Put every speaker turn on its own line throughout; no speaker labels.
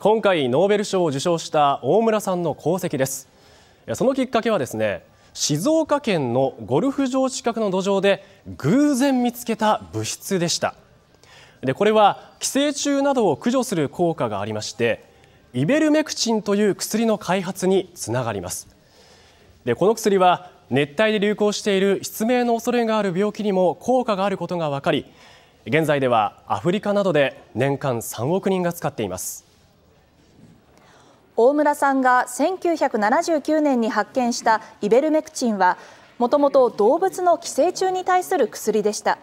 今回ノーベル賞を受賞した大村さんの功績ですそのきっかけはですね静岡県のゴルフ場近くの土壌で偶然見つけた物質でしたでこれは寄生虫などを駆除する効果がありましてイベルメクチンという薬の開発につながりますでこの薬は熱帯で流行している失明の恐れがある病気にも効果があることが分かり現在ではアフリカなどで年間3億人が使っています
大村さんが1979年に発見したイベルメクチンはもともと動物の寄生虫に対する薬でした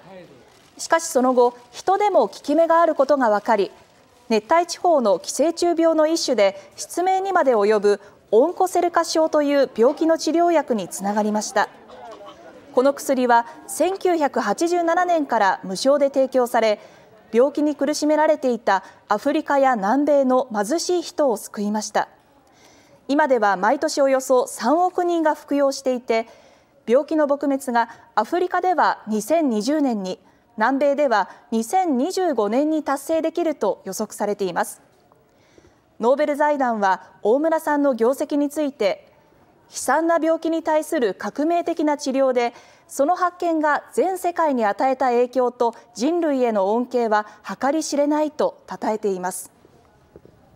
しかしその後人でも効き目があることが分かり熱帯地方の寄生虫病の一種で失明にまで及ぶオンコセルカ症という病気の治療薬につながりましたこの薬は1987年から無償で提供され病気に苦しめられていたアフリカや南米の貧しい人を救いました今では毎年およそ3億人が服用していて病気の撲滅がアフリカでは2020年に南米では2025年に達成できると予測されていますノーベル財団は大村さんの業績について悲惨な病気に対する革命的な治療でその発見が全世界に与えた影響と人類への恩恵は計り知れないとたたえています。